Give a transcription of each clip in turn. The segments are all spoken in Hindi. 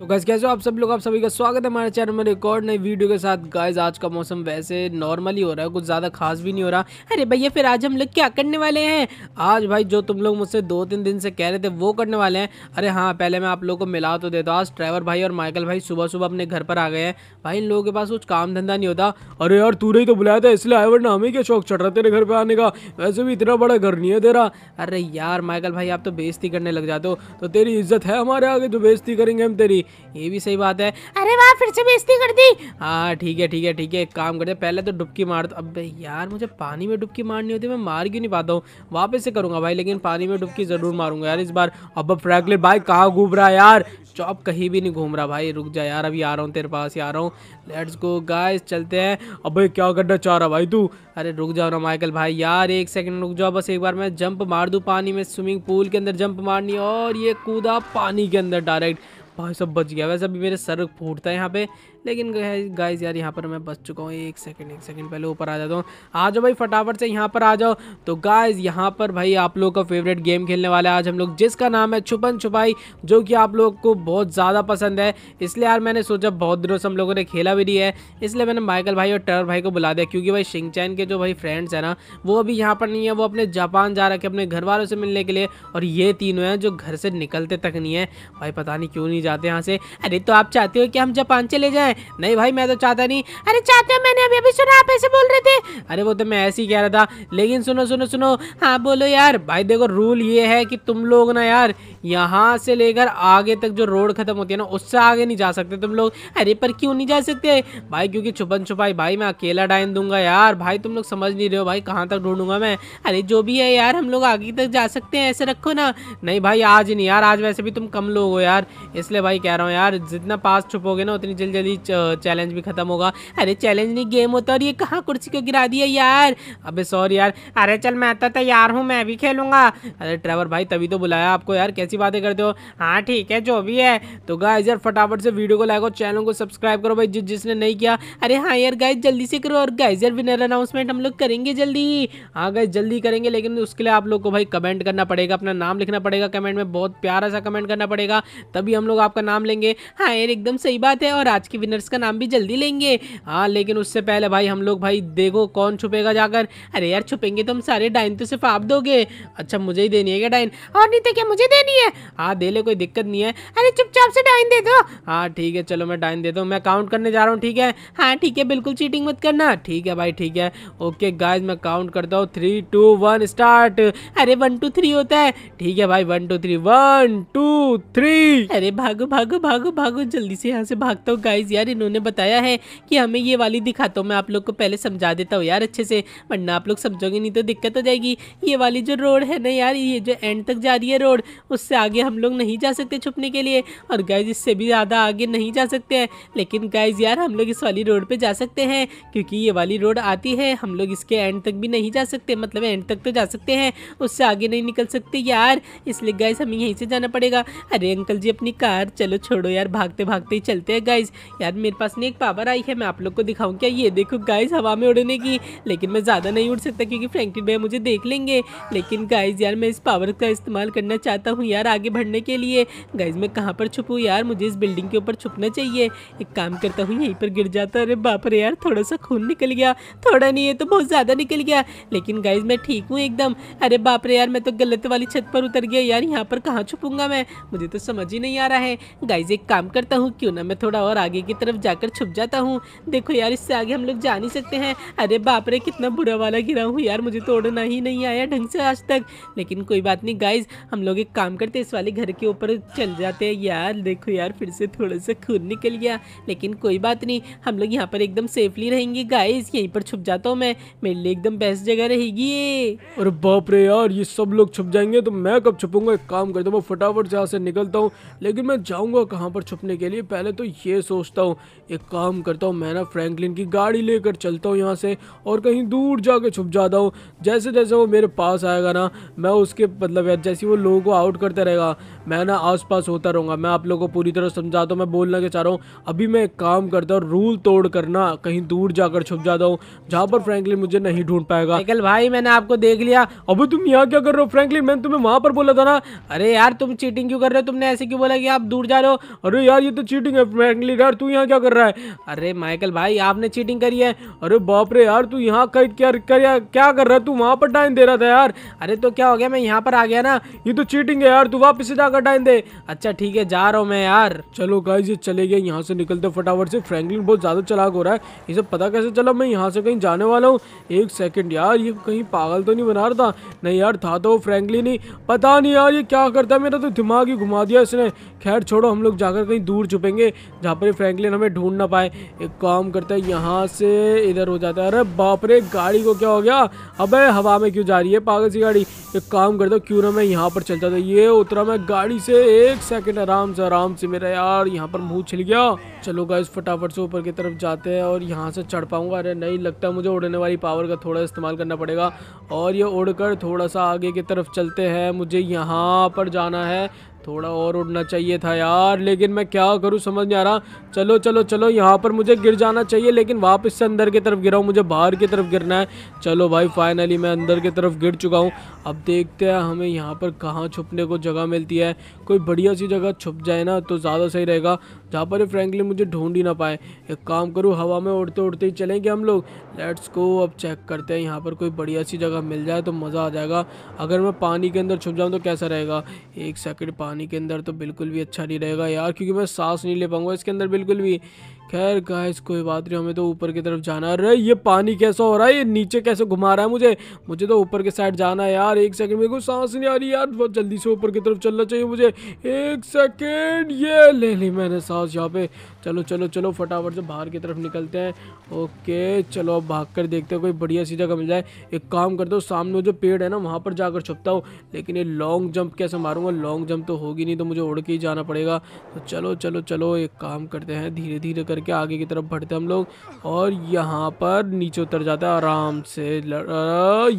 तो गैस कैसे हो आप सब लोग आप सभी का स्वागत है हमारे चैनल में रिकॉर्ड नई वीडियो के साथ गाइज आज का मौसम वैसे नॉर्मल ही हो रहा है कुछ ज़्यादा खास भी नहीं हो रहा अरे भैया फिर आज हम लोग क्या करने वाले हैं आज भाई जो तुम लोग मुझसे दो तीन दिन से कह रहे थे वो करने वाले हैं अरे हाँ पहले मैं आप लोग को मिला तो देता आज ट्रैवर भाई और माइकल भाई सुबह सुबह अपने घर पर आ गए हैं भाई इन लोगों के पास कुछ काम धंधा नहीं होता अरे यार तू नहीं तो बुलाया था इसलिए आए वरना हमें क्या शौक चढ़ रहा तेरे घर पर आने का वैसे भी इतना बड़ा घर नहीं है तेरा अरे यार माइकल भाई आप तो बेजती करने लग जाते हो तो तेरी इज्जत है हमारे आगे तो बेजती करेंगे हम तेरी ये भी सही बात है अरे वाह फिर से बेइज्जती कर दी हाँ ठीक है ठीक है ठीक है एक काम करते पहले तो डुबकी मार अब यार मुझे पानी में डुबकी मारनी होती मैं मार क्यों नहीं पाता हूँ वापस से करूँगा भाई लेकिन पानी में डुबकी ज़रूर मारूंगा यार इस बार अब फ्रैगलेट भाई कहाँ घूम रहा है यार चॉप कहीं भी नहीं घूम रहा भाई रुक जा यार अभी आ रहा हूँ तेरे पास ही आ रहा हूँ लेट्स गो गाइस चलते हैं अबे क्या करना चाह रहा भाई तू अरे रुक जाओ ना माइकल भाई यार एक सेकंड रुक जाओ बस एक बार मैं जंप मार दूँ पानी में स्विमिंग पूल के अंदर जंप मारनी और ये कूदा पानी के अंदर डायरेक्ट भाई सब बच गया वैसे अभी मेरे सर फूटता है यहाँ पे लेकिन गाइज यार यहाँ पर मैं बच चुका हूँ एक सेकेंड एक सेकेंड पहले ऊपर आ जाता हूँ आ जाओ भाई फटाफट से यहाँ पर आ जाओ तो गाइज यहाँ पर भाई आप लोग का फेवरेट गेम खेलने वाला है आज हम लोग जिसका नाम है छुपन छुपाई जो कि आप लोग को बहुत ज़्यादा पसंद है इसलिए यार मैंने सोचा बहुत दिनों से हम लोगों ने खेला भी नहीं है इसलिए मैंने माइकल भाई और टर भाई को बुला दिया क्योंकि भाई शिंगचैन के जो भाई फ्रेंड्स हैं ना वो अभी यहाँ पर नहीं है वो अपने जापान जा रखे अपने घर वालों से मिलने के लिए और ये तीनों हैं जो घर से निकलते तक नहीं है भाई पता नहीं क्यों नहीं जाते यहाँ से अरे तो आप चाहते हो कि हम जापान चले जाएँ नहीं भाई मैं तो चाहता नहीं अरे चाहते हो मैंने अभी अभी सुना आप ऐसे बोल रहे थे अरे वो तो मैं ऐसे ही कह रहा था लेकिन सुनो सुनो सुनो हाँ बोलो यार भाई देखो रूल ये है कि तुम लोग ना यार यहाँ से लेकर आगे तक जो रोड खत्म होती है ना उससे आगे नहीं जा सकते तुम लोग अरे पर क्यों नहीं जा सकते भाई क्योंकि छुपन छुपाई भाई मैं अकेला डाइन दूंगा यार भाई तुम लोग समझ नहीं रहे हो भाई कहाँ तक ढूंढूंगा मैं अरे जो भी है यार हम लोग आगे तक जा सकते हैं ऐसे रखो ना नहीं भाई आज नहीं यार आज वैसे भी तुम कम लोग हो यार इसलिए भाई कह रहा हूँ यार जितना पास छुपोगे ना उतनी जल्दी जल्दी चैलेंज भी खत्म होगा अरे चैलेंज नहीं गेम होता और ये कहाँ कुर्सी को गिरा दिया यार अबे सॉरी यार अरे चल मैं आता तैयार हूँ मैं भी खेलूंगा अरे ट्राइवर भाई तभी तो बुलाया आपको यार कैसी बातें करते हो हाँ ठीक है जो भी है तो गाइज यार फटाफट से वीडियो को लाइक और चैनल को सब्सक्राइब करो भाई जिस जिसने नहीं किया अरे हाँ यार गाइज जल्दी से करो और गाइज यार विनर अनाउंसमेंट हम लोग करेंगे जल्दी हाँ गाइज जल्दी करेंगे लेकिन उसके लिए आप लोग को भाई कमेंट करना पड़ेगा अपना नाम लिखना पड़ेगा कमेंट में बहुत प्यारा सा कमेंट करना पड़ेगा तभी हम लोग आपका नाम लेंगे हाँ यार एकदम सही बात है और आज की विनर मिनट्स का नाम भी जल्दी लेंगे हाँ लेकिन उससे पहले भाई हम लोग भाई देखो कौन छुपेगा जाकर अरे यार छुपेंगे तो हम सारे डाइन तो सिर्फ आप दोगे अच्छा मुझे ही देनी है क्या डाइन और नहीं तो क्या मुझे देनी है हाँ दे ले कोई दिक्कत नहीं है अरे चुपचाप से डाइन दे दो हाँ ठीक है चलो मैं डाइन दे दो मैं काउंट करने जा रहा हूँ ठीक है हाँ ठीक है बिल्कुल चीटिंग मत करना ठीक है भाई ठीक है ओके गाइज मैं काउंट करता हूँ थ्री टू वन स्टार्ट अरे वन टू थ्री होता है ठीक है भाई one two three one two three अरे भागो भागो भागो भागो जल्दी से यहाँ से भागता हूँ गाइज यार इन्होंने बताया है कि हमें ये वाली दिखाता तो हूँ मैं आप लोग को पहले समझा देता हूँ यार अच्छे से वरना आप लोग समझोगे नहीं तो दिक्कत हो जाएगी ये वाली जो रोड है ना यार ये जो एंड तक जा रही है रोड उससे आगे हम लोग नहीं जा सकते छुपने के लिए और गाइज इससे भी ज़्यादा आगे नहीं जा सकते हैं लेकिन गाइज यार हम लोग इस वाली रोड पर जा सकते हैं क्योंकि ये वाली रोड आती है हम लोग इसके एंड तक भी नहीं जा सकते मतलब एंड तक तो जा सकते हैं उससे आगे नहीं निकल सकते यार इसलिए गाइज हमें यहीं से जाना पड़ेगा अरे अंकल जी अपनी कार चलो छोड़ो यार भागते भागते ही चलते हैं गाइज यार मेरे पास नहीं एक पावर आई है मैं आप लोग को दिखाऊँ क्या ये देखो गाइज हवा में उड़ने की लेकिन मैं ज़्यादा नहीं उड़ सकता क्योंकि फ्रेंकी भैया मुझे देख लेंगे लेकिन गाइज यार मैं इस पावर का इस्तेमाल करना चाहता हूँ यार आगे बढ़ने के लिए गाइज मैं कहाँ पर छुपूँ यार मुझे इस बिल्डिंग के ऊपर छुपना चाहिए एक काम करता हूँ यहीं पर गिर जाता अरे बाप रे यार थोड़ा सा खून निकल गया थोड़ा नहीं है तो बहुत ज़्यादा निकल गया लेकिन गाइज मैं ठीक हूँ एकदम अरे बाप रे यार मैं तो गलत वाली छत पर उतर गया यार यहाँ पर कहाँ छुपूंगा मैं मुझे तो समझ ही नहीं आ रहा है गाइज एक काम करता हूँ क्यों ना मैं थोड़ा और आगे की तरफ जाकर छुप जाता हूँ देखो यार इससे आगे हम लोग जा नहीं सकते हैं अरे बाप रे कितना बुरा वाला गिरा हूँ यार मुझे तोड़ना ही नहीं आया ढंग से आज तक लेकिन कोई बात नहीं गाइज हम लोग एक काम करते इस वाले घर के ऊपर चल जाते हैं यार देखो यार फिर से थोड़ा सा खून निकल गया लेकिन कोई बात नहीं हम लोग यहाँ पर एकदम सेफली रहेंगे गाइज यहीं पर छुप जाता हूँ मैं मेरे लिए एकदम बेस्ट जगह रहेगी ये और बाप रे यार ये सब लोग छुप जाएंगे तो मैं कब छुपूंगा एक काम करता हूँ फटाफट जहाँ से निकलता हूँ लेकिन मैं जाऊँगा कहाँ पर छुपने के लिए पहले तो ये सोचता करता हूँ एक काम करता हूँ मैं ना फ्रैंकलिन की गाड़ी लेकर चलता हूँ यहाँ से और कहीं दूर जाके छुप जाता हूँ जैसे जैसे वो मेरे पास आएगा ना मैं उसके मतलब जैसे वो लोगों को आउट करते रहेगा मैं ना आसपास होता रहूँगा मैं आप लोगों को पूरी तरह समझाता हूँ मैं बोलना के चाह रहा हूँ अभी मैं एक काम करता हूँ रूल तोड़ कर ना कहीं दूर जाकर छुप जाता हूँ जहाँ पर फ्रेंकलिन मुझे नहीं ढूंढ पाएगा कल भाई मैंने आपको देख लिया अब तुम यहाँ क्या कर रहे हो फ्रेंकलिन मैंने तुम्हें वहाँ पर बोला था ना अरे यार तुम चीटिंग क्यों कर रहे हो तुमने ऐसे क्यों बोला कि आप दूर जा रहे हो अरे यार ये तो चीटिंग है फ्रैंकलिन यार तू यहाँ क्या कर रहा है अरे माइकल भाई आपने चीटिंग करी है अरे बाप रे यार तू यहाँ कर कर, कर क्या कर रहा है तू वहाँ पर टाइम दे रहा था यार अरे तो क्या हो गया मैं यहाँ पर आ गया ना ये तो चीटिंग है यार तू वापस सीधा कर टाइम दे अच्छा ठीक है जा रहा हूँ मैं यार चलो गाइज ये चले गए यहाँ से निकलते फटाफट से फ्रैंकलिन बहुत ज़्यादा चलाक हो रहा है ये पता कैसे चला मैं यहाँ से कहीं जाने वाला हूँ एक सेकेंड यार ये कहीं पागल तो नहीं बना रहा था नहीं यार था तो फ्रैंकलिन ही पता नहीं यार ये क्या करता है मेरा तो दिमाग ही घुमा दिया इसने खैर छोड़ो हम लोग जाकर कहीं दूर छुपेंगे जहाँ पर फ्रैंकलिन लेकिन हमें ढूंढ ना पाए एक काम करते हैं यहाँ से इधर हो जाता है अरे बाप रे गाड़ी को क्या हो गया अबे हवा में क्यों जा रही है पागल सी गाड़ी एक काम करता हूँ क्यों ना मैं यहाँ पर चलता था ये उतरा मैं गाड़ी से एक सेकेंड आराम से आराम से मेरा यार यहाँ पर मुँह छिल गया चलो गाइस फटाफट से ऊपर की तरफ जाते हैं और यहाँ से चढ़ पाऊँगा अरे नहीं लगता मुझे उड़ने वाली पावर का थोड़ा इस्तेमाल करना पड़ेगा और ये उड़कर थोड़ा सा आगे की तरफ चलते हैं मुझे यहाँ पर जाना है थोड़ा और उड़ना चाहिए था यार लेकिन मैं क्या करूँ समझ नहीं आ रहा चलो चलो चलो यहाँ पर मुझे गिर जाना चाहिए लेकिन वापस से अंदर की तरफ गिरा हूँ मुझे बाहर की तरफ गिरना है चलो भाई फाइनली मैं अंदर की तरफ गिर चुका हूँ अब देखते हैं हमें यहाँ पर कहाँ छुपने को जगह मिलती है कोई बढ़िया सी जगह छुप जाए ना तो ज़्यादा सही रहेगा जहाँ पर फ्रेंकली मुझे ढूंढ ही ना पाए एक काम करूँ हवा में उड़ते उड़ते ही चलेंगे हम लोग लेट्स को अब चेक करते हैं यहाँ पर कोई बढ़िया सी जगह मिल जाए तो मज़ा आ जाएगा अगर मैं पानी के अंदर छुप जाऊँ तो कैसा रहेगा एक सेकेंड पानी के अंदर तो बिल्कुल भी अच्छा नहीं रहेगा यार क्योंकि मैं सांस नहीं ले पाऊँगा इसके अंदर बिल्कुल भी खैर गाइस कोई बात नहीं हमें तो ऊपर की तरफ जाना अरे ये पानी कैसा हो रहा है ये नीचे कैसे घुमा रहा है मुझे मुझे तो ऊपर के साइड जाना है यार एक सेकंड मेरे को सांस नहीं आ रही यार बहुत जल्दी से ऊपर की तरफ चलना चाहिए मुझे एक सेकेंड ये ले ली मैंने सांस यहाँ पे चलो चलो चलो फटाफट से बाहर की तरफ निकलते हैं ओके चलो अब भाग कर देखते हैं कोई बढ़िया सी जगह मिल जाए एक काम कर दो सामने जो पेड़ है ना वहाँ पर जाकर छुपता हूँ लेकिन ये लॉन्ग जंप कैसे मारूंगा लॉन्ग जंप तो होगी नहीं तो मुझे उड़ के ही जाना पड़ेगा तो चलो चलो चलो एक काम करते हैं धीरे धीरे करके आगे की तरफ बढ़ते हम लोग और यहाँ पर नीचे उतर जाता है आराम से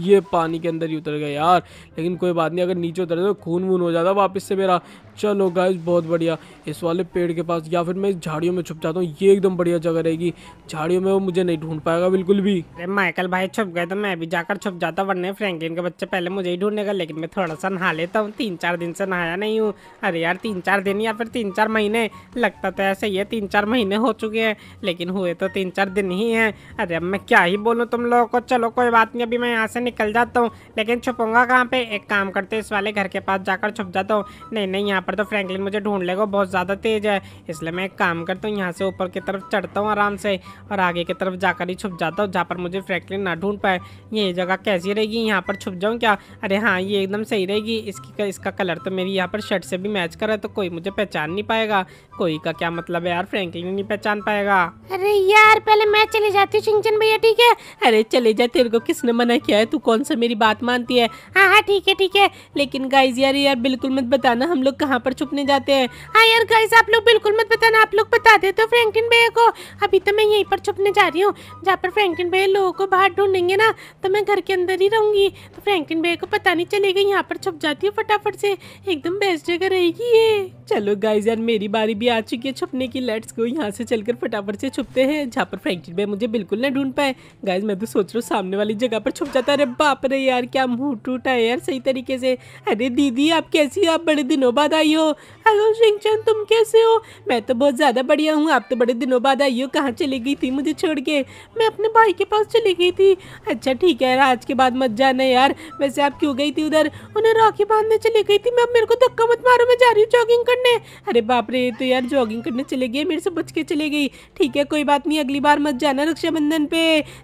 ये पानी के अंदर ही उतर गया यार लेकिन कोई बात नहीं अगर नीचे उतर जाए तो खून वून हो जाता वापस से मेरा चलो गाइज बहुत बढ़िया इस वाले पेड़ के पास या फिर मैं इस झाड़ियों में छुप जाता हूँ ये एकदम बढ़िया जगह रहेगी झाड़ियों में वो मुझे नहीं ढूंढ पाएगा बिल्कुल भी अरे माइकल भाई छुप गए तो मैं भी जाकर छुप जाता वरना फ्रैंकलिन के बच्चे पहले मुझे ही ढूंढने का लेकिन मैं थोड़ा सा नहा लेता हूँ तीन चार दिन से नहाया नहीं हूँ अरे यार तीन चार दिन या फिर तीन चार महीने लगता तो ऐसे ये तीन चार महीने हो चुके हैं लेकिन हुए तो तीन चार दिन ही हैं अरे अब मैं क्या ही बोलूँ तुम लोगों को चलो कोई बात नहीं अभी मैं यहाँ से निकल जाता हूँ लेकिन छुपूंगा कहाँ पे एक काम करते इस वाले घर के पास जाकर छुप जाता हूँ नहीं नहीं यहाँ पर तो फ्रैंकलिन मुझे ढूंढ लेगा बहुत ज़्यादा तेज़ है इसलिए मैं एक काम करता हूँ यहाँ से ऊपर की तरफ चढ़ता हूँ आराम से और आगे की तरफ जाकर ही छुप जाता हूँ जहाँ पर मुझे फ्रैंकलिन ना ढूंढ पाए ये जगह कैसी रहेगी यहाँ पर छुप जाऊँ क्या अरे हाँ ये एकदम सही रहेगी इसकी इसका कलर तो मेरी यहाँ पर शर्ट से भी मैच करा तो कोई मुझे पहचान नहीं पाएगा कोई का क्या मतलब है यार फ्रैंकलिन नहीं पहचान पाएगा अरे यार पहले मैं चले जाती हूँ सिंचन भैया ठीक है अरे चले जाए तेरे को किसने मना किया है तू कौन सा मेरी बात मानती है हाँ हाँ ठीक है ठीक है लेकिन गाइज यार यार बिल्कुल मत बताना हम लोग कहाँ यहाँ पर छुपने जाते हैं हाँ यार गाइस आप लोग बिल्कुल मत बताना आप लोग बता देते हो फ्रैंकिन भैया को अभी तो मैं यहीं पर छुपने जा रही हूँ जहाँ पर फ्रैंकिन भैया लोगों को बाहर ढूंढेंगे ना तो मैं घर के अंदर ही रहूँगी तो फ्रैंकिन भैया को पता नहीं चलेगा यहाँ पर छुप जाती हूँ फटाफट से एकदम बेस्ट जगह रहेगी ये चलो गाइज यार मेरी बारी भी आ चुकी है छुपने की लेट्स को यहाँ से चलकर फटाफट से छुपते हैं जहाँ पर फ्रैंकिन भैया मुझे बिल्कुल ना ढूंढ पाए गाइज मैं तो सोच रहा हूँ सामने वाली जगह पर छुप जाता अरे बाप रे यार क्या मुँह टूटा है यार सही तरीके से अरे दीदी आप कैसी आप बड़े दिनों बाद आई आई हो हेलो शिंगचैन तुम कैसे हो मैं तो बहुत ज़्यादा बढ़िया हूँ आप तो बड़े दिनों बाद आई हो कहाँ चली गई थी मुझे छोड़ के मैं अपने भाई के पास चली गई थी अच्छा ठीक है आज के बाद मत जाना यार वैसे आप क्यों गई थी उधर उन्हें राखी बांधने चली गई थी मैं अब मेरे को धक्का मत मारो मैं जा रही हूँ जॉगिंग करने अरे बाप रे तो यार जॉगिंग करने चले गए मेरे से बच के चले गई ठीक है कोई बात नहीं अगली बार मत जाना रक्षाबंधन पे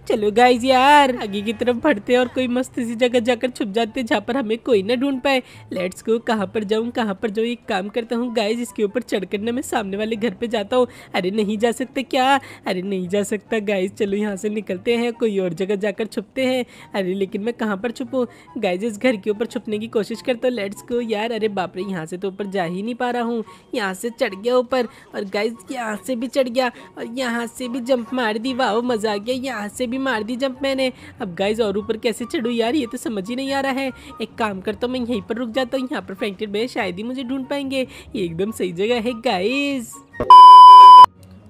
चलो गाइज यार आगे की तरफ बढ़ते और कोई मस्त सी जगह जाकर छुप जाते जहाँ पर हमें कोई ना ढूंढ पाए लेट्स गो कहाँ पर जाऊँ कहाँ पर जाऊँ एक काम करता हूँ गाइज इसके ऊपर चढ़ कर मैं सामने वाले घर पर जाता हूँ अरे नहीं जा सकते क्या अरे नहीं जा सकता गाइज चलो यहाँ से निकलते हैं कोई और जगह जाकर छुपते हैं अरे लेकिन मैं कहाँ पर छुपूँ गाइज इस घर के ऊपर छुपने की कोशिश करता हूँ लेट्स को यार अरे बापरे यहाँ से तो ऊपर जा ही नहीं पा रहा हूँ यहाँ से चढ़ गया ऊपर और गाइज यहाँ से भी चढ़ गया और यहाँ से भी जंप मार दी वाह मज़ा आ गया यहाँ से भी मार दी जंप मैंने अब गाइज और ऊपर कैसे चढ़ूँ यार ये तो समझ ही नहीं आ रहा है एक काम करता हूँ मैं यहीं पर रुक जाता हूँ यहाँ पर फ्रैंकटेड में शायद ही मुझे ढूंढ पाएंगे ये एकदम सही जगह है गाइस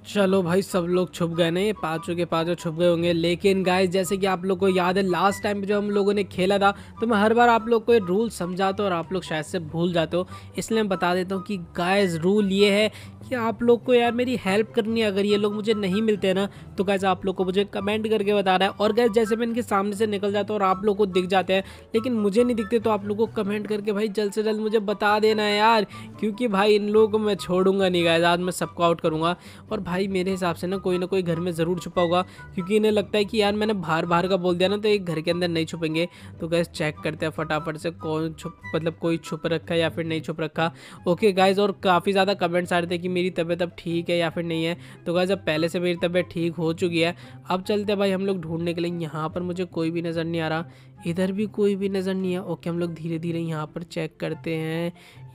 चलो भाई सब लोग छुप गए नहीं ये पाँचों के पाँचों छुप गए होंगे लेकिन गाइस जैसे कि आप लोग को याद है लास्ट टाइम जो जब हम लोगों ने खेला था तो मैं हर बार आप लोग को ये रूल समझाता हूँ और आप लोग शायद से भूल जाते हो इसलिए मैं बता देता हूँ कि गाइस रूल ये है कि आप लोग को यार मेरी हेल्प करनी है अगर ये लोग मुझे नहीं मिलते ना तो गैस आप लोग को मुझे कमेंट करके बता रहा है और गैस जैसे मैं इनके सामने से निकल जाता हूँ और आप लोग को दिख जाते हैं लेकिन मुझे नहीं दिखते तो आप लोग को कमेंट करके भाई जल्द से जल्द मुझे बता देना है यार क्योंकि भाई इन लोगों को मैं छोड़ूंगा नहीं गैस आज मैं सबको आउट करूँगा और भाई मेरे हिसाब से ना कोई ना कोई घर में ज़रूर छुपा होगा क्योंकि इन्हें लगता है कि यार मैंने बाहर बाहर का बोल दिया ना तो ये घर के अंदर नहीं छुपेंगे तो गैस चेक करते हैं फटाफट से कौन छुप मतलब कोई छुप रखा या फिर नहीं छुप रखा ओके गाइज और काफ़ी ज़्यादा कमेंट्स आ रहे थे कि मेरी तबीयत अब ठीक है या फिर नहीं है तो गैस अब पहले से मेरी तबीयत ठीक हो चुकी है अब चलते हैं भाई हम लोग ढूंढने के लिए यहाँ पर मुझे कोई भी नज़र नहीं आ रहा इधर भी कोई भी नज़र नहीं है ओके हम लोग धीरे धीरे यहाँ पर चेक करते हैं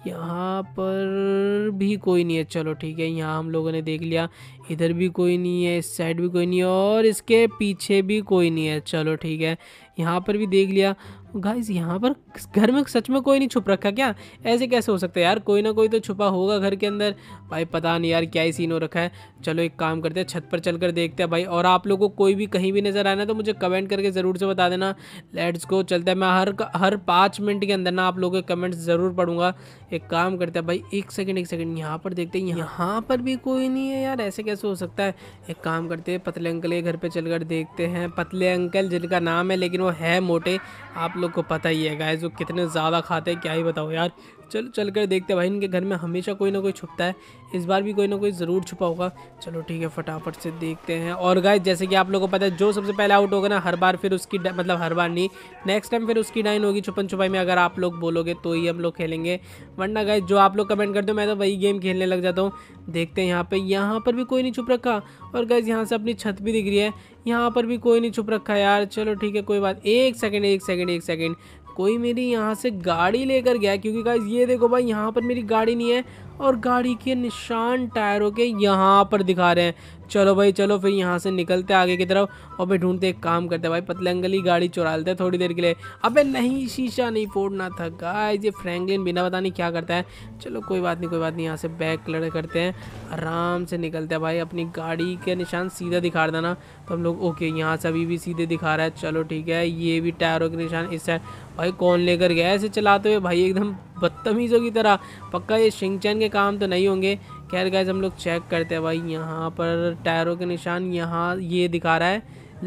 यहाँ पर भी कोई नहीं है चलो ठीक है यहाँ हम लोगों ने देख लिया इधर भी कोई नहीं है इस साइड भी कोई नहीं है और इसके पीछे भी कोई नहीं है चलो ठीक है यहाँ पर भी देख लिया गाइज यहाँ पर घर में सच में कोई नहीं छुप रखा क्या ऐसे कैसे हो सकता है यार कोई ना कोई तो छुपा होगा घर के अंदर भाई पता नहीं यार क्या ही सीन हो रखा है चलो एक काम करते हैं छत पर चल कर देखते हैं भाई और आप लोगों को कोई भी कहीं भी नज़र आना तो मुझे कमेंट करके ज़रूर से बता देना लेट्स को चलते हैं मैं हर हर पाँच मिनट के अंदर ना आप लोगों के कमेंट्स ज़रूर पढ़ूंगा एक काम करते हैं भाई एक सेकेंड एक सेकेंड यहाँ पर देखते हैं यहाँ पर भी कोई नहीं है यार ऐसे कैसे हो सकता है एक काम करते हैं पतले अंकल के घर पर चल देखते हैं पतले अंकल जिनका नाम है लेकिन वो है मोटे आप लोग को पता ही है गाय जो कितने ज़्यादा खाते हैं क्या ही बताओ यार चलो चल कर देखते भाई इनके घर में हमेशा कोई ना कोई छुपता है इस बार भी कोई ना कोई ज़रूर छुपा होगा चलो ठीक है फटाफट से देखते हैं और गाय जैसे कि आप लोगों को पता है जो सबसे पहले आउट होगा ना हर बार फिर उसकी मतलब हर बार नहीं नेक्स्ट टाइम फिर उसकी डाइन होगी छुपन छुपाई में अगर आप लोग बोलोगे तो ही हम लोग खेलेंगे वरना गाय जो आप लोग कमेंट करते हो मैं तो वही गेम खेलने लग जाता हूँ देखते हैं यहाँ पर यहाँ पर भी कोई नहीं छुप रखा और गैज यहाँ से अपनी छत भी दिख रही है यहाँ पर भी कोई नहीं छुप रखा यार चलो ठीक है कोई बात एक सेकेंड एक सेकेंड एक सेकेंड कोई मेरी यहाँ से गाड़ी लेकर गया क्योंकि गाइज ये देखो भाई यहाँ पर मेरी गाड़ी नहीं है और गाड़ी के निशान टायरों के यहाँ पर दिखा रहे हैं चलो भाई चलो फिर यहाँ से निकलते आगे की तरफ और भाई ढूंढते एक काम करते हैं भाई पतलंगली गाड़ी चुरा लेते हैं थोड़ी देर के लिए अबे नहीं शीशा नहीं फोड़ना था गाइस ये फ्रैंकलिन बिना पता नहीं क्या करता है चलो कोई बात नहीं कोई बात नहीं यहाँ से बैक कलर करते हैं आराम से निकलते हैं भाई अपनी गाड़ी के निशान सीधा दिखा रहा ना तो हम लोग ओके यहाँ से अभी भी सीधे दिखा रहा है चलो ठीक है ये भी टायरों के निशान इस साइड भाई कौन लेकर गया ऐसे चलाते हुए भाई एकदम बदतमीज़ों की तरह पक्का ये शिंगचैन के काम तो नहीं होंगे खैर गैस हम लोग चेक करते हैं भाई यहाँ पर टायरों के निशान यहाँ ये दिखा रहा है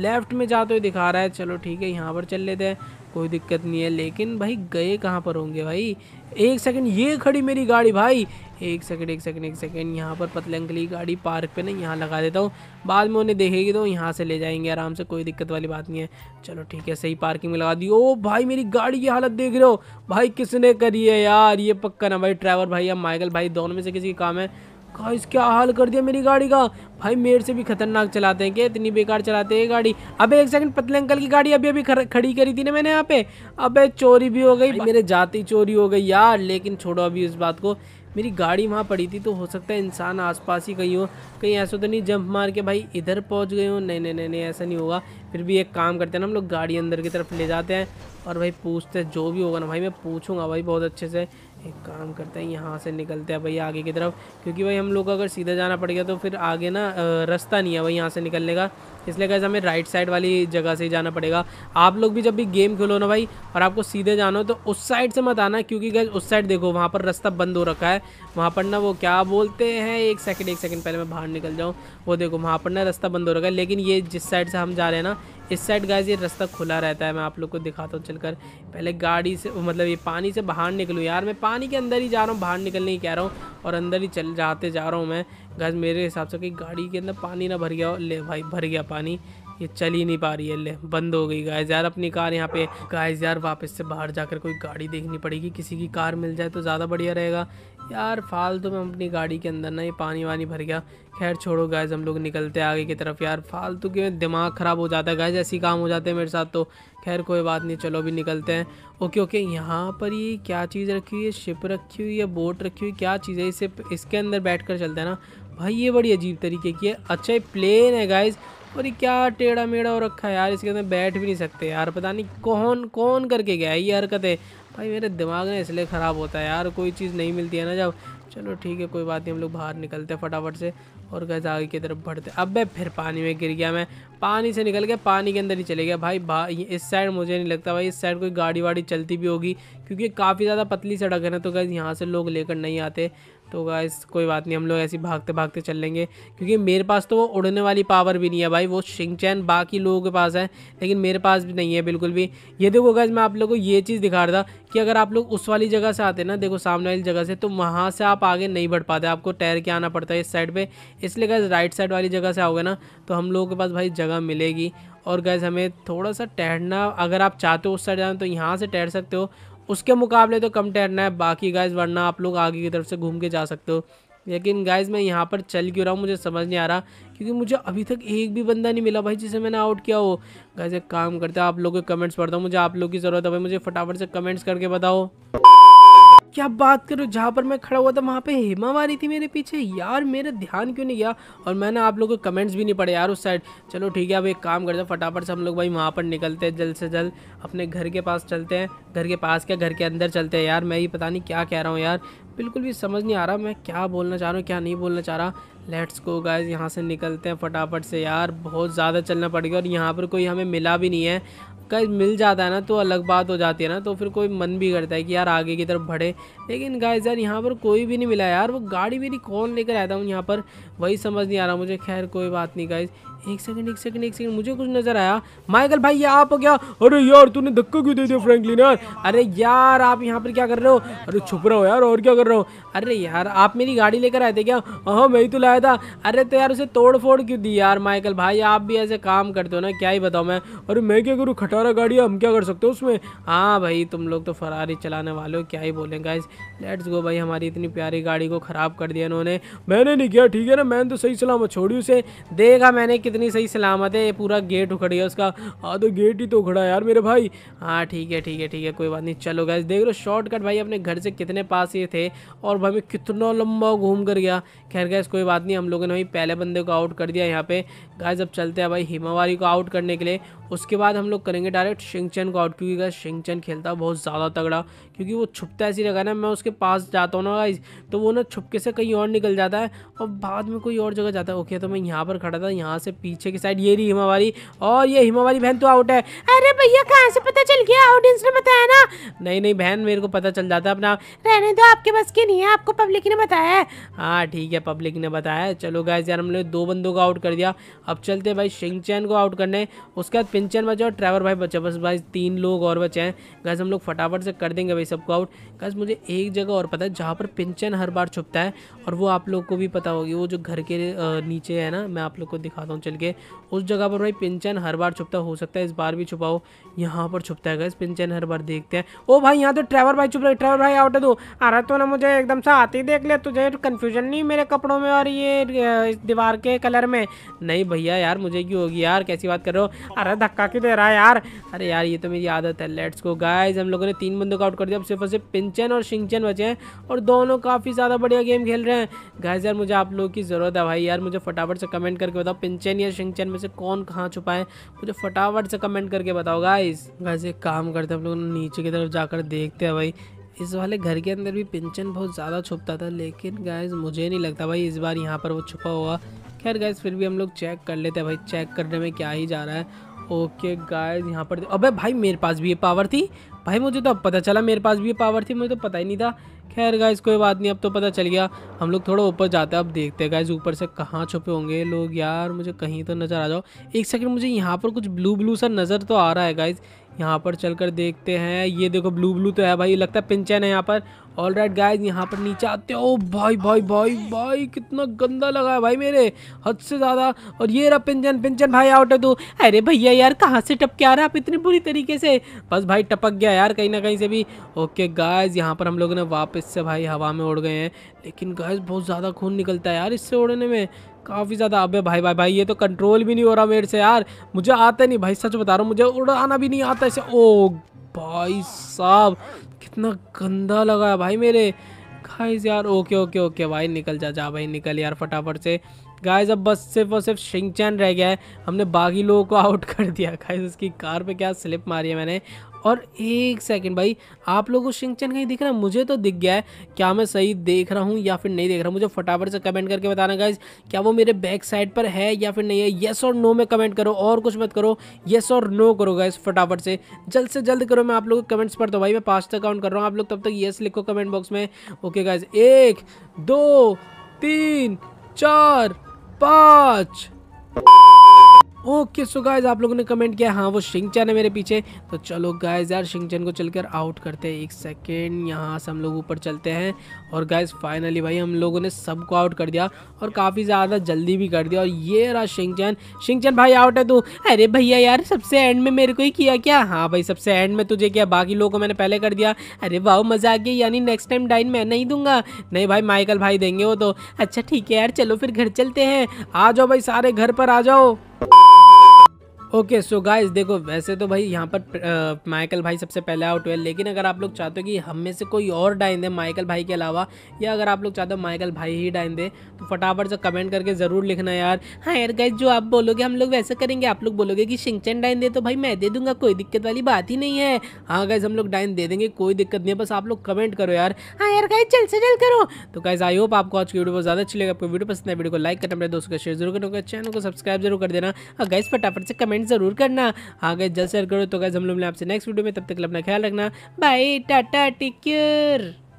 लेफ़्ट में जाते हुए दिखा रहा है चलो ठीक है यहाँ पर चल लेते हैं कोई दिक्कत नहीं है लेकिन भाई गए कहाँ पर होंगे भाई एक सेकंड ये खड़ी मेरी गाड़ी भाई एक सेकंड एक सेकंड एक सेकंड यहाँ पर पतले अंकल गाड़ी पार्क पे ना यहाँ लगा देता हूँ बाद में उन्हें देखेगी तो यहाँ से ले जाएंगे आराम से कोई दिक्कत वाली बात नहीं है चलो ठीक है सही पार्किंग में लगा दी ओ भाई मेरी गाड़ी की हालत देख रहे हो भाई किसने करी है यार ये पक्का ना भाई ड्राइवर भाई या माइकल भाई दोनों में से किसी का काम है गाइस क्या हाल कर दिया मेरी गाड़ी का भाई मेरे से भी खतरनाक चलाते हैं क्या इतनी बेकार चलाते हैं गाड़ी अबे एक सेकंड पतले अंकल की गाड़ी अभी अभी खड़ी करी थी ना मैंने यहाँ पे अबे चोरी भी हो गई मेरे जाते ही चोरी हो गई यार लेकिन छोड़ो अभी उस बात को मेरी गाड़ी वहाँ पड़ी थी तो हो सकता है इंसान आसपास ही कहीं हो कहीं ऐसा तो नहीं जंप मार के भाई इधर पहुँच गए हो नहीं नहीं नहीं नहीं ऐसा नहीं होगा फिर भी एक काम करते हैं ना हम लोग गाड़ी अंदर की तरफ ले जाते हैं और भाई पूछते हैं जो भी होगा ना भाई मैं पूछूंगा भाई बहुत अच्छे से एक काम करते हैं यहाँ से निकलते हैं भैया आगे की तरफ क्योंकि भाई हम लोग अगर सीधा जाना पड़ गया तो फिर आगे ना रास्ता नहीं है भाई यहाँ से निकलने का इसलिए कैसे हमें राइट साइड वाली जगह से ही जाना पड़ेगा आप लोग भी जब भी गेम खेलो ना भाई और आपको सीधे जाना हो तो उस साइड से मत आना क्योंकि गैस उस साइड देखो वहाँ पर रास्ता बंद हो रखा है वहाँ पर ना वो क्या बोलते हैं एक सेकेंड एक सेकेंड पहले मैं बाहर निकल जाऊँ वो देखो वहाँ पर ना रास्ता बंद हो रखा है लेकिन ये जिस साइड से हम जा रहे हैं ना इस साइड गाइज ये रास्ता खुला रहता है मैं आप लोग को दिखाता हूँ चलकर पहले गाड़ी से मतलब ये पानी से बाहर निकलूँ यार मैं पानी के अंदर ही जा रहा हूँ बाहर निकलने ही कह रहा हूँ और अंदर ही चल जाते जा रहा हूँ मैं गाइज मेरे हिसाब से कि गाड़ी के अंदर पानी ना भर गया ले भाई भर गया पानी ये चल ही नहीं पा रही है ले बंद हो गई गाइस यार अपनी कार यहाँ पे गाइस यार वापस से बाहर जाकर कोई गाड़ी देखनी पड़ेगी किसी की कार मिल जाए तो ज़्यादा बढ़िया रहेगा यार फालतू में अपनी गाड़ी के अंदर ना ये पानी वानी भर गया खैर छोड़ो गाइज हम लोग निकलते हैं आगे की तरफ यार फालतू के दिमाग ख़राब हो जाता है गाइज ऐसे काम हो जाते हैं मेरे साथ तो खैर कोई बात नहीं चलो भी निकलते हैं ओके ओके यहाँ पर ये क्या चीज़ रखी हुई है शिप रखी हुई है बोट रखी हुई क्या चीज़ है इसे इसके अंदर बैठ कर चलते हैं ना भाई ये बड़ी अजीब तरीके की है अच्छा ये प्लेन है गाइज़ और ये क्या टेढ़ा मेढ़ा हो रखा है यार इसके अंदर बैठ भी नहीं सकते यार पता नहीं कौन कौन करके गया है ये हरकत है भाई मेरे दिमाग ना इसलिए ख़राब होता है यार कोई चीज़ नहीं मिलती है ना जब चलो ठीक है कोई बात नहीं हम लोग बाहर निकलते फटाफट से और गैस आगे की तरफ बढ़ते अब मैं फिर पानी में गिर गया मैं पानी से निकल के पानी के अंदर ही चले गया भाई भाई इस साइड मुझे नहीं लगता भाई इस साइड कोई गाड़ी वाड़ी चलती भी होगी क्योंकि काफ़ी ज़्यादा पतली सड़क है ना तो गैस यहाँ से लोग लेकर नहीं आते तो गाइस कोई बात नहीं हम लोग ऐसे भागते भागते चल लेंगे क्योंकि मेरे पास तो वो उड़ने वाली पावर भी नहीं है भाई वो शिंगचैन बाकी लोगों के पास है लेकिन मेरे पास भी नहीं है बिल्कुल भी ये देखो गाइस मैं आप लोगों को ये चीज़ दिखा रहा था कि अगर आप लोग उस वाली जगह से आते ना देखो सामने वाली जगह से तो वहाँ से आप आगे नहीं बढ़ पाते आपको टैर के आना पड़ता है इस साइड पर इसलिए गैस राइट साइड वाली जगह से आओगे ना तो हम लोगों के पास भाई जगह मिलेगी और गैस हमें थोड़ा सा टहरना अगर आप चाहते हो उस साइड जाना तो यहाँ से टहर सकते हो उसके मुकाबले तो कम ठहरना है बाकी गाइज वरना आप लोग आगे की तरफ से घूम के जा सकते हो लेकिन गाइज मैं यहाँ पर चल क्यों रहा हूँ मुझे समझ नहीं आ रहा क्योंकि मुझे अभी तक एक भी बंदा नहीं मिला भाई जिसे मैंने आउट किया हो गाइज एक काम करते हैं आप लोग के कमेंट्स पढ़ता हूँ मुझे आप लोग की ज़रूरत है भाई मुझे फटाफट से कमेंट्स करके बताओ क्या बात करो जहाँ पर मैं खड़ा हुआ था वहाँ पे हेमा मारी थी मेरे पीछे यार मेरा ध्यान क्यों नहीं गया और मैंने आप लोगों के कमेंट्स भी नहीं पढ़े यार उस साइड चलो ठीक है अब एक काम करते हैं फटाफट से हम लोग भाई वहाँ पर निकलते हैं जल्द से जल्द अपने घर के पास चलते हैं घर के पास क्या घर के अंदर चलते हैं यार मैं ये पता नहीं क्या कह रहा हूँ यार बिल्कुल भी समझ नहीं आ रहा मैं क्या बोलना चाह रहा हूँ क्या नहीं बोलना चाह रहा लेट्स गो गाइस यहाँ से निकलते हैं फटाफट से यार बहुत ज़्यादा चलना पड़ गया और यहाँ पर कोई हमें मिला भी नहीं है गाइज मिल जाता है ना तो अलग बात हो जाती है ना तो फिर कोई मन भी करता है कि यार आगे की तरफ बढ़े लेकिन गाइज यार यहाँ पर कोई भी नहीं मिला यार वो गाड़ी मेरी कौन लेकर आया था हूँ यहाँ पर वही समझ नहीं आ रहा मुझे खैर कोई बात नहीं गाइज एक सेकंड एक सेकंड एक सेकंड मुझे कुछ नजर आया माइकल भाई ये आप हो गया अरे यार तूने धक्का क्यों दे दिया फ्रैंकलिन यार अरे यार आप यहाँ पर क्या कर रहे हो अरे छुप रहे हो यार और क्या कर रहे हो अरे यार आप मेरी गाड़ी लेकर आए थे क्या हाँ मैं ही तो लाया था अरे तो यार उसे तोड़ फोड़ क्यों दी यार माइकल भाई आप भी ऐसे काम करते हो ना क्या ही बताओ मैं अरे मैं क्या करूँ खटारा गाड़ी हम क्या कर सकते हो उसमें हाँ भाई तुम लोग तो फरारी चलाने वाले हो क्या ही बोले गाइज लेट्स गो भाई हमारी इतनी प्यारी गाड़ी को ख़राब कर दिया उन्होंने मैंने नहीं किया ठीक है ना मैंने तो सही सलामत छोड़ी उसे देखा मैंने कि कितनी सही सलामत है ये पूरा गेट उखड़ गया उसका हाँ तो गेट ही तो उखड़ा यार मेरे भाई हाँ ठीक है ठीक है ठीक है कोई बात नहीं चलो गैस देख लो शॉर्टकट भाई अपने घर से कितने पास ये थे और भाई कितना लंबा घूम कर गया खैर गैस कोई बात नहीं हम लोगों ने भाई पहले बंदे को आउट कर दिया यहाँ पे गैस अब चलते हैं भाई हिमावारी को आउट करने के लिए उसके बाद हम लोग करेंगे डायरेक्ट शिंगचन को आउट क्योंकि गैस शिंगचन खेलता बहुत ज़्यादा तगड़ा क्योंकि वो छुपता ऐसी जगह ना मैं उसके पास जाता हूँ ना गाइज तो वो ना छुपके से कहीं और निकल जाता है और बाद में कोई और जगह जाता है ओके तो मैं यहाँ पर खड़ा था यहाँ से पीछे की साइड ये रही हिमावारी और ये हिमावारी बहन तो आउट है अरे भैया कहाँ से पता चल गया ऑडियंस ने बताया ना नहीं नहीं बहन मेरे को पता चल जाता अपना रहने दो आपके बस की नहीं है आपको पब्लिक ने बताया हाँ ठीक है पब्लिक ने बताया चलो गाइज यार हमने दो बंदों को आउट कर दिया अब चलते भाई शिंगचैन को आउट करने उसके बाद पिंचन बचा और ट्रैवर भाई बचा बस भाई तीन लोग और बचे हैं गैस हम लोग फटाफट से कर देंगे भाई सबको आउट गैस मुझे एक जगह और पता है जहाँ पर पिंचन हर बार छुपता है और वो आप लोग को भी पता होगी वो जो घर के नीचे है ना मैं आप लोग को दिखाता हूँ हिमाचल के उस जगह पर भाई पिंचन हर बार छुपता हो सकता है इस बार भी छुपाओ यहाँ पर छुपता है गैस पिंचन हर बार देखते हैं ओ भाई यहाँ तो ट्रेवर भाई छुप रहे ट्रेवर भाई आउट है दो अरे तो ना मुझे एकदम से आते ही देख ले तुझे कन्फ्यूजन नहीं मेरे कपड़ों में और ये दीवार के कलर में नहीं भैया यार मुझे क्यों होगी यार कैसी बात कर रहे हो अरे धक्का क्यों दे रहा है यार अरे यार ये तो मेरी आदत है लेट्स को गाइज हम लोगों ने तीन बंदों को आउट कर दिया अब सिर्फ सिर्फ पिंचन और शिंगचन बचे हैं और दोनों काफ़ी ज़्यादा बढ़िया गेम खेल रहे हैं गाइज यार मुझे आप लोगों की ज़रूरत है भाई यार मुझे फटाफट से कमेंट करके बताओ पिंचन या शिंगचैन में से कौन कहाँ छुपा है मुझे फटाफट से कमेंट करके बताओ गाइस गाइस एक काम करते हैं हम लोग नीचे की तरफ जाकर देखते हैं भाई इस वाले घर के अंदर भी पिंचन बहुत ज़्यादा छुपता था लेकिन गाइस मुझे नहीं लगता भाई इस बार यहाँ पर वो छुपा होगा खैर गाइस फिर भी हम लोग चेक कर लेते हैं भाई चेक करने में क्या ही जा रहा है ओके गाइस यहाँ पर अबे भाई मेरे पास भी ये पावर थी भाई मुझे तो अब पता चला मेरे पास भी ये पावर थी मुझे तो पता ही नहीं था खैर गाइज कोई बात नहीं अब तो पता चल गया हम लोग थोड़ा ऊपर जाते हैं अब देखते हैं गाइज ऊपर से कहाँ छुपे होंगे लोग यार मुझे कहीं तो नज़र आ जाओ एक सेकंड मुझे यहाँ पर कुछ ब्लू ब्लू सा नज़र तो आ रहा है गाइज यहाँ पर चलकर देखते हैं ये देखो ब्लू ब्लू तो है भाई लगता है पिंचन है यहाँ पर ऑल राइट गाय यहाँ पर नीचे आते हो भाई भाई भाई भाई कितना गंदा लगा है भाई मेरे हद से ज़्यादा और ये रहा पिंजन पिंजन भाई आउट है तू अरे भैया यार कहाँ से टपके आ रहा आप इतनी बुरी तरीके से बस भाई टपक गया यार कहीं ना कहीं से भी ओके गायज यहाँ पर हम लोगों ने वापस से भाई हवा में उड़ गए हैं लेकिन गाइज बहुत ज़्यादा खून निकलता है यार इससे उड़ने में काफ़ी ज़्यादा अबे भाई भाई भाई ये तो कंट्रोल भी नहीं हो रहा मेरे से यार मुझे आता नहीं भाई सच बता रहा हूँ मुझे उड़ाना भी नहीं आता इसे ओ भाई साहब कितना गंदा लगा है भाई मेरे गाइस यार ओके ओके ओके भाई निकल जा जा भाई निकल यार फटाफट से गाइस अब बस सिर्फ और सिर्फ शिंगचैन रह गया है हमने बाकी लोगों को आउट कर दिया गाइस उसकी कार पे क्या स्लिप मारी है मैंने और एक सेकेंड भाई आप लोगों को शिंगचन कहीं दिख रहा है मुझे तो दिख गया है क्या मैं सही देख रहा हूँ या फिर नहीं देख रहा मुझे फटाफट से कमेंट करके बताना गाइज क्या वो मेरे बैक साइड पर है या फिर नहीं है येस और नो में कमेंट करो और कुछ मत करो येस और नो करो गाइज फटाफट से जल्द से जल्द करो मैं आप लोगों के कमेंट्स पर तो भाई मैं पाँच तक काउंट कर रहा हूँ आप लोग तब तक येस लिखो कमेंट बॉक्स में ओके गाइज एक दो तीन चार पाँच ओके सो गाइज आप लोगों ने कमेंट किया हाँ वो शिंगचन है मेरे पीछे तो चलो गाइज यार शिंगचन को चलकर आउट करते हैं एक सेकेंड यहाँ से हम लोग ऊपर चलते हैं और गाइज फाइनली भाई हम लोगों ने सबको आउट कर दिया और काफ़ी ज़्यादा जल्दी भी कर दिया और ये रहा शिंगचन शिंगचन भाई आउट है तू अरे भैया यार सबसे एंड में मेरे को ही किया क्या हाँ भाई सबसे एंड में तुझे किया बाकी लोगों को मैंने पहले कर दिया अरे वाह मज़ा आ गया यानी नेक्स्ट टाइम डाइन मैं नहीं दूंगा नहीं भाई माइकल भाई देंगे वो तो अच्छा ठीक है यार चलो फिर घर चलते हैं आ जाओ भाई सारे घर पर आ जाओ ओके सो गाइस देखो वैसे तो भाई यहाँ पर माइकल भाई सबसे पहले आउट हुए लेकिन अगर आप लोग चाहते हो कि हम में से कोई और डाइन दे माइकल भाई के अलावा या अगर आप लोग चाहते हो माइकल भाई ही डाइन दे तो फटाफट से कमेंट करके ज़रूर लिखना यार हाँ यार गाइस जो आप बोलोगे हम लोग वैसे करेंगे आप लोग बोलोगे कि शिंगचन डाइन दे तो भाई मैं दे दूंगा कोई दिक्कत वाली बात ही नहीं है हाँ गैस हम लोग डाइन दे देंगे कोई दिक्कत नहीं है बस आप लोग कमेंट करो यार हाँ यार गाइज जल्द से जल्द करो तो गाइज आई होप आपको आज की वीडियो बहुत ज़्यादा अच्छी लगे आपको वीडियो पसंद है वीडियो को लाइक करना मेरे दोस्तों का शेयर जरूर करना चैनल को सब्सक्राइब जरूर कर देना और हाँ, गाइज फटाफट से कमेंट कमेंट ज़रूर करना हाँ गए जल्द शेयर करो तो गैस हम लोग ने आपसे नेक्स्ट वीडियो में तब तक अपना ख्याल रखना बाय टाटा टेक केयर